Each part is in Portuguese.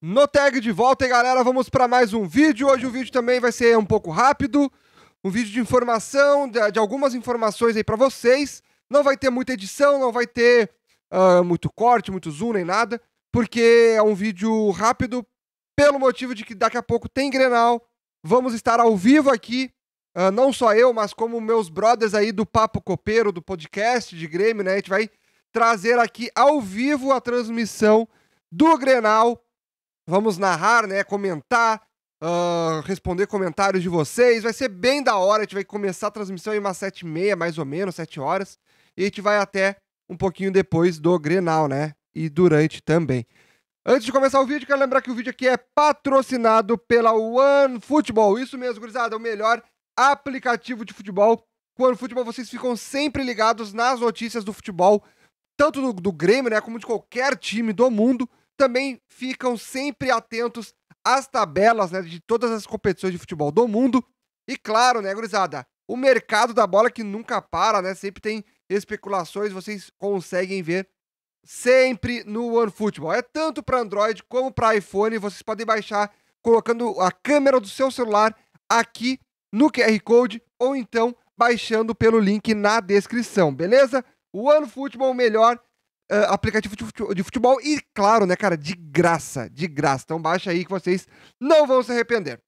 No tag de volta, e galera, vamos para mais um vídeo. Hoje o vídeo também vai ser um pouco rápido, um vídeo de informação, de, de algumas informações aí para vocês. Não vai ter muita edição, não vai ter uh, muito corte, muito zoom nem nada, porque é um vídeo rápido pelo motivo de que daqui a pouco tem Grenal. Vamos estar ao vivo aqui, uh, não só eu, mas como meus brothers aí do Papo Copeiro, do podcast de Grêmio, né? A gente vai trazer aqui ao vivo a transmissão do Grenal Vamos narrar, né? Comentar, uh, responder comentários de vocês. Vai ser bem da hora. A gente vai começar a transmissão em umas sete e meia, mais ou menos, sete horas. E a gente vai até um pouquinho depois do Grenal, né? E durante também. Antes de começar o vídeo, quero lembrar que o vídeo aqui é patrocinado pela OneFootball. Isso mesmo, gurizada, é o melhor aplicativo de futebol. Com o OneFootball vocês ficam sempre ligados nas notícias do futebol, tanto do, do Grêmio, né, como de qualquer time do mundo também ficam sempre atentos às tabelas né, de todas as competições de futebol do mundo. E claro, né, gurizada, o mercado da bola que nunca para, né? Sempre tem especulações, vocês conseguem ver sempre no OneFootball. É tanto para Android como para iPhone, vocês podem baixar colocando a câmera do seu celular aqui no QR Code ou então baixando pelo link na descrição, beleza? O OneFootball melhor uh, aplicativo de futebol, e, claro, né, cara, de graça, de graça. Então baixa aí que vocês não vão se arrepender.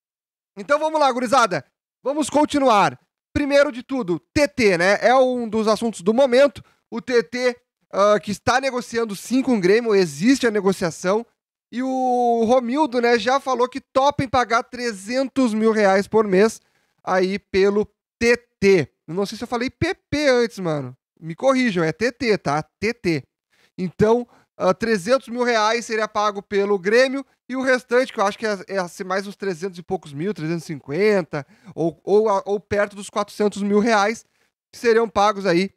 Então vamos lá, gurizada. Vamos continuar. Primeiro de tudo, TT, né? É um dos assuntos do momento. O TT uh, ah, que está negociando sim com o Grêmio, existe a negociação. E o Romildo, né, já falou que topa em pagar 300 mil reais por mês aí pelo TT. Não sei se eu falei PP antes, mano. Me corrijam, é TT, tá? TT. Então, uh, ah, 300 mil reais seria pago pelo Grêmio e o restante, que eu acho que é, é assim, mais uns 300 e poucos mil, 350, ou, ou, ah, ou perto dos 400 mil reais, seriam pagos aí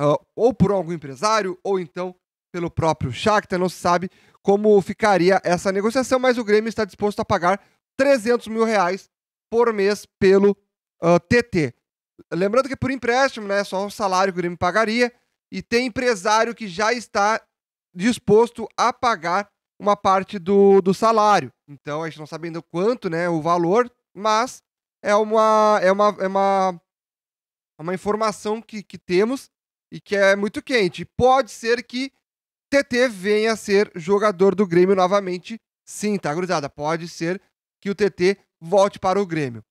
uh, ou por algum empresário, ou então pelo próprio Shakhtar, não se sabe como ficaria essa negociação, mas o Grêmio está disposto a pagar 300 mil reais por mês pelo uh, TT. Lembrando que é por empréstimo, né, só o salário que o Grêmio pagaria, e tem empresário que já está disposto a pagar uma parte do, do salário. Então a gente não sabe ainda quanto, né, o valor, mas é uma é uma, é uma, é uma informação que, que temos e que é muito quente. Pode ser que TT venha a ser jogador do Grêmio novamente. Sim, tá grudada. Pode ser que o TT volte para o Grêmio.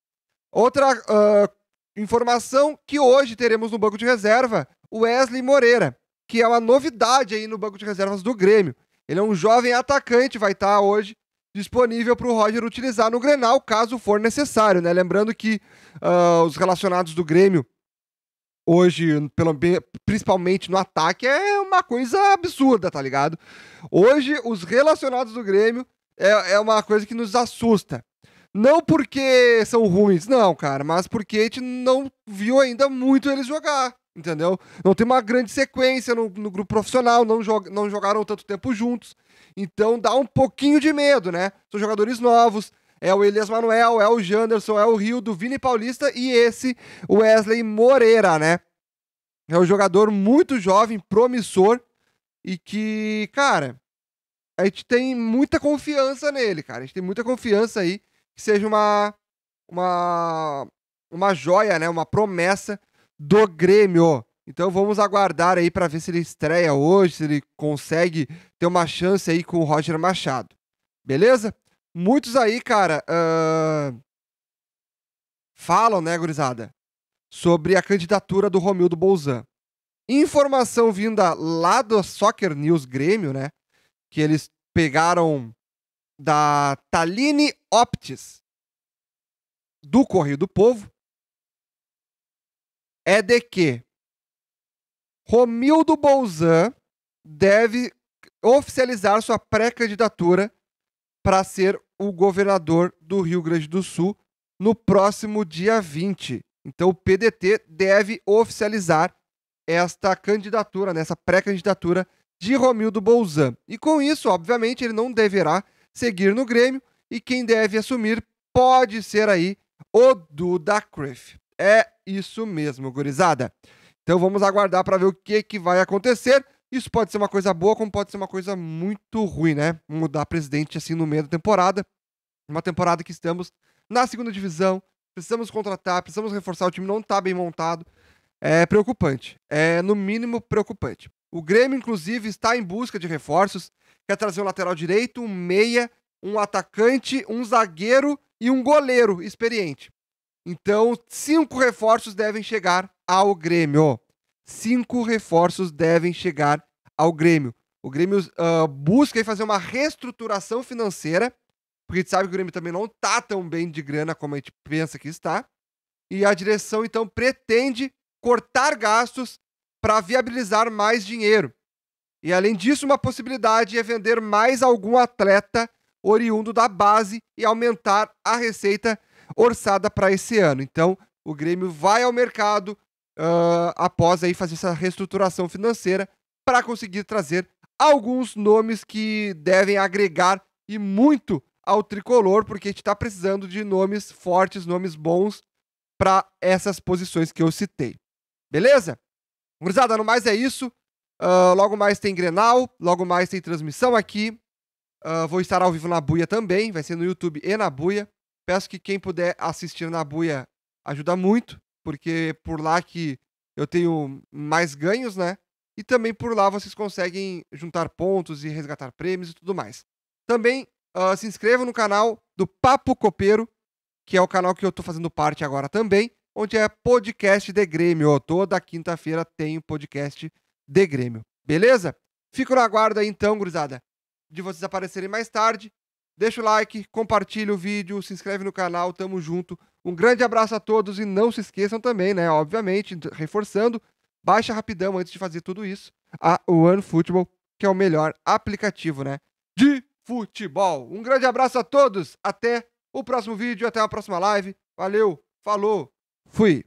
Outra uh, informação que hoje teremos no banco de reserva Wesley Moreira, que é uma novidade aí no banco de reservas do Grêmio. Ele é um jovem atacante, vai estar tá hoje disponível para o Roger utilizar no Grenal, caso for necessário, né? Lembrando que uh, os relacionados do Grêmio hoje, pelo, principalmente no ataque, é uma coisa absurda, tá ligado? Hoje, os relacionados do Grêmio é, é uma coisa que nos assusta. Não porque são ruins, não, cara, mas porque a gente não viu ainda muito eles jogar entendeu? Não tem uma grande sequência no, no grupo profissional, não, jog, não jogaram tanto tempo juntos, então dá um pouquinho de medo, né? São jogadores novos, é o Elias Manuel, é o Janderson, é o Rio do Vini Paulista e esse Wesley Moreira, né? É um jogador muito jovem, promissor e que, cara, a gente tem muita confiança nele, cara. A gente tem muita confiança aí que seja uma uma uma joia, né? Uma promessa do Grêmio. Então vamos aguardar aí para ver se ele estreia hoje, se ele consegue ter uma chance aí com o Roger Machado. Beleza? Muitos aí, cara, uh... falam, né, gurizada, sobre a candidatura do Romildo Bolzan. Informação vinda lá do Soccer News Grêmio, né, que eles pegaram da Taline Optis do Correio do Povo, é de que Romildo Bolzan deve oficializar sua pré-candidatura para ser o governador do Rio Grande do Sul no próximo dia 20. Então o PDT deve oficializar esta candidatura, nessa né, pré-candidatura de Romildo Bolzan. E com isso, obviamente, ele não deverá seguir no Grêmio e quem deve assumir pode ser aí o Duda Creff. É isso mesmo, gurizada. Então vamos aguardar para ver o que, que vai acontecer. Isso pode ser uma coisa boa, como pode ser uma coisa muito ruim, né? Mudar presidente assim no meio da temporada. Uma temporada que estamos na segunda divisão, precisamos contratar, precisamos reforçar, o time não está bem montado. É preocupante. É, no mínimo, preocupante. O Grêmio, inclusive, está em busca de reforços. Quer trazer um lateral direito, um meia, um atacante, um zagueiro e um goleiro experiente. Então, cinco reforços devem chegar ao Grêmio. Cinco reforços devem chegar ao Grêmio. O Grêmio uh, busca fazer uma reestruturação financeira, porque a gente sabe que o Grêmio também não está tão bem de grana como a gente pensa que está. E a direção, então, pretende cortar gastos para viabilizar mais dinheiro. E além disso, uma possibilidade é vender mais algum atleta oriundo da base e aumentar a receita orçada para esse ano. Então, o Grêmio vai ao mercado uh, após aí fazer essa reestruturação financeira para conseguir trazer alguns nomes que devem agregar e muito ao tricolor, porque a gente está precisando de nomes fortes, nomes bons para essas posições que eu citei. Beleza? Gurizada, no mais é isso. Uh, logo mais tem Grenal, logo mais tem transmissão aqui. Uh, vou estar ao vivo na Buia também, vai ser no YouTube e na Buia. Peço que quem puder assistir na buia ajuda muito, porque por lá que eu tenho mais ganhos, né? E também por lá vocês conseguem juntar pontos e resgatar prêmios e tudo mais. Também uh, se inscrevam no canal do Papo Copeiro, que é o canal que eu estou fazendo parte agora também, onde é podcast de Grêmio. Toda quinta-feira tem o podcast de Grêmio. Beleza? Fico no aguardo aí então, gurizada, de vocês aparecerem mais tarde. Deixa o like, compartilha o vídeo, se inscreve no canal, tamo junto. Um grande abraço a todos e não se esqueçam também, né? Obviamente, reforçando, baixa rapidão antes de fazer tudo isso, a OneFootball, que é o melhor aplicativo, né? De futebol. Um grande abraço a todos, até o próximo vídeo, até a próxima live. Valeu, falou, fui!